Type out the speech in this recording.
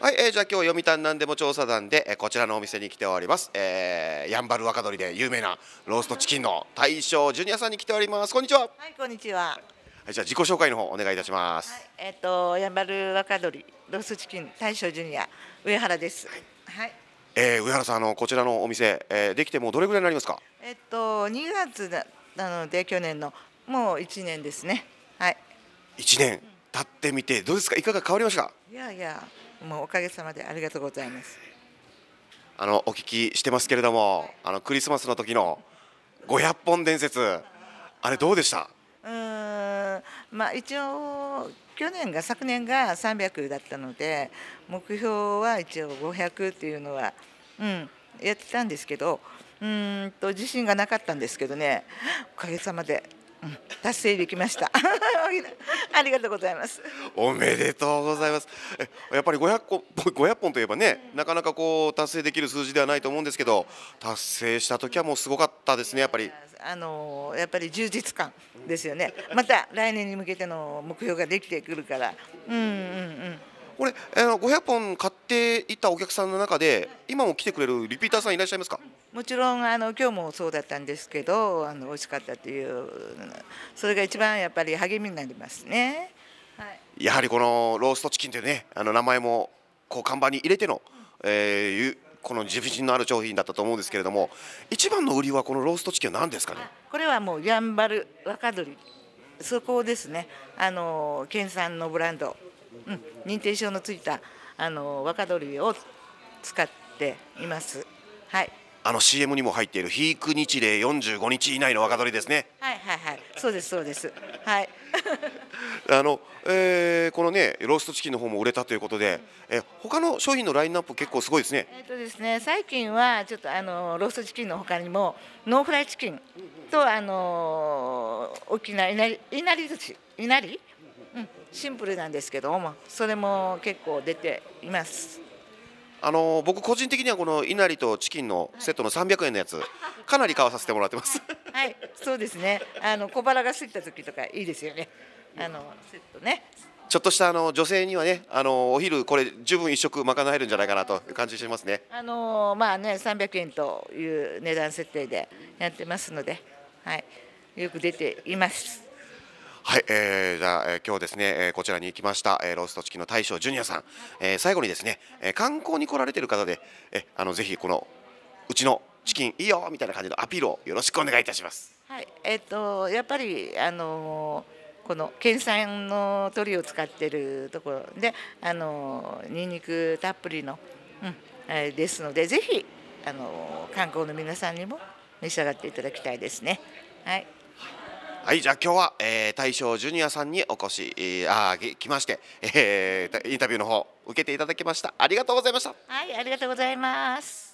はい、えー、じゃあ今日読谷なんでも調査団で、えー、こちらのお店に来ております、えー、やんばる若鳥で有名なローストチキンの大将ジュニアさんに来ておりますこんにちははいこんにちは、はい、じゃあ自己紹介の方お願いいたします、はい、えっ、ー、とやんばる若鳥ローストチキン大将ジュニア上原ですはい、はい、えー、上原さんあのこちらのお店、えー、できてもうどれぐらいになりますかえっ、ー、と2月なので去年のもう1年ですねはい1年経ってみてどうですかいかが変わりましたいやいやもうおかげさまでありがとうございます。あのお聞きしてますけれども、あのクリスマスの時の500本伝説、あれどうでした？うん、まあ一応去年が昨年が300だったので、目標は一応500っていうのは、うん、やってたんですけど、うんと自信がなかったんですけどね、おかげさまで達成できました ありがとうございますおめでとうございますやっぱり500個500本といえばね、うん、なかなかこう達成できる数字ではないと思うんですけど達成した時はもうすごかったですねやっぱりあのやっぱり充実感ですよねまた来年に向けての目標ができてくるからうんうんうんこれ、えー、500本買っていたお客さんの中で今も来てくれるリピーターさんいらっしゃいますかもちろんあの今日もそうだったんですけどあの美味しかったというそれが一番やっぱり励みになりますね、はい、やはりこのローストチキンというねあの名前もこう看板に入れての、えー、この自信のある商品だったと思うんですけれども一番の売りはこのローストチキンは何ですかねこれはもうやんばる若鶏そこですねあの県産のブランドうん、認定証のついたあの若鶏を使っています。はい。あの CM にも入っている非育日例45日以内の若鶏ですね。はいはいはい、そうですそうです。はい。あの、えー、このねローストチキンの方も売れたということで、えー、他の商品のラインナップ結構すごいですね。えっ、ー、とですね最近はちょっとあのローストチキンの他にもノーフライチキンとあの沖縄稲なりい寿司稲荷シンプルなんですけどもそれも結構出ています。あの僕個人的にはこのいなりとチキンのセットの300円のやつ、はい、かなり買わさせてもらってます。はい、はい、そうですね。あの小腹が空いた時とかいいですよね。あのセットね。ちょっとしたあの女性にはね、あのお昼これ十分一食賄えるんじゃないかなという感じしますね。あのまあね、300円という値段設定でやってますので、はい、よく出ています。はい、えー、じゃあ、えー、今日ですね、えー、こちらに行きました、えー、ローストチキンの大将ジュニアさん、えー、最後にですね、えー、観光に来られてる方で、えー、あのぜひこのうちのチキンいいよみたいな感じのアピールをよろしくお願いいたします。はい、えっ、ー、とやっぱりあのこの県産の鶏を使ってるところであのニンニクたっぷりの、うんえですのでぜひあの観光の皆さんにも召し上がっていただきたいですね。はい。はいじゃあ今日は、えー、大正ジュニアさんにお越し、えー、あ来まして、えー、インタビューの方受けていただきましたありがとうございましたはいありがとうございます